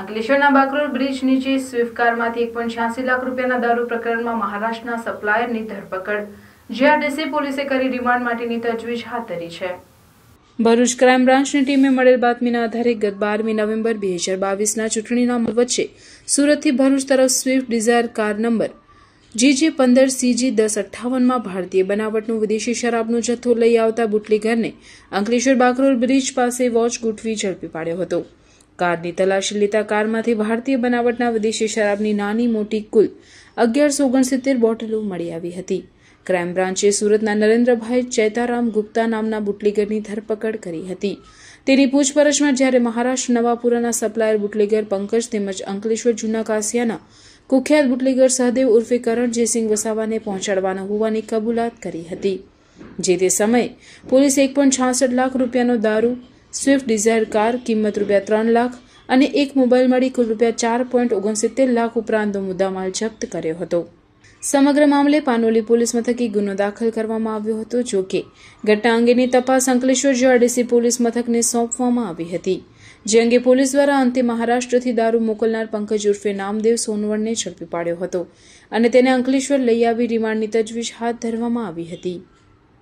અંકલેશ્વરના બાકરોલ બ્રિજ નીચે સ્વિફ્ટ કારમાંથી એક છ્યાસી લાખ રૂપિયાના દારૂ પ્રકરણમાં મહારાષ્ટ્રના સપ્લાયરની ધરપકડ જીઆરડીસી પોલીસે કરી રિમાન્ડ માટેની તજવીજ હાથ ધરી છે ભરૂચ ક્રાઇમ બ્રાન્ચની ટીમે મળેલ બાતમીના આધારે ગત બારમી નવેમ્બર બે હજાર બાવીસના ચૂંટણીના વચ્ચે સુરતથી ભરૂચ તરફ Swift Dzire car number GG પંદર સીજી દસ અઠ્ઠાવનમાં ભારતીય બનાવટનું વિદેશી શરાબનો જથ્થો લઈ આવતા બુટલીગરને અંકલેશ્વર બાકરોલ બ્રિજ પાસે વોચ ગોઠવી ઝડપી પાડ્યો હતો કારની તલાશી લેતા કારમાંથી ભારતીય બનાવટના વિદેશી શરાબની નાની મોટી કુલ અગિયારસો ઓગણસિત્તેર બોટલો મળી આવી હતી ક્રાઇમ બ્રાન્ચે સુરતના નરેન્દ્રભાઈ ચૈતારામ ગુપ્તા નામના બુટલેગરની ધરપકડ કરી હતી તેની પૂછપરછમાં જ્યારે મહારાષ્ટ્ર નવાપુરાના સપ્લાયર બુટલેગર પંકજ તેમજ અંકલેશ્વર જૂના કાસિયાના કુખ્યાત બુટલેગર સહદેવ ઉર્ફે કરણ વસાવાને પહોંચાડવાનો હોવાની કબૂલાત કરી હતી જે તે સમયે પોલીસે એક લાખ રૂપિયાનો દારૂ સ્વિફ્ટ ડિઝાયર કાર કિંમત રૂપિયા ત્રણ લાખ અને એક મોબાઈલ મળી કુલ રૂપિયા ચાર પોઈન્ટ ઓગણસિત્તેર લાખ ઉપરાંતનો મુદ્દામાલ જપ્ત કર્યો હતો સમગ્ર મામલે પાનોલી પોલીસ મથકે ગુનો દાખલ કરવામાં આવ્યો હતો જો કે ઘટના અંગેની તપાસ અંકલેશ્વર જીઆરડીસી પોલીસ મથકને સોંપવામાં આવી હતી જે અંગે પોલીસ દ્વારા અંતે મહારાષ્ટ્રથી દારૂ મોકલનાર પંકજ ઉર્ફે નામદેવ સોનવણને ઝડપી પાડ્યો હતો અને તેને અંકલેશ્વર લઈ આવી રિમાન્ડની તજવીજ હાથ ધરવામાં આવી હતી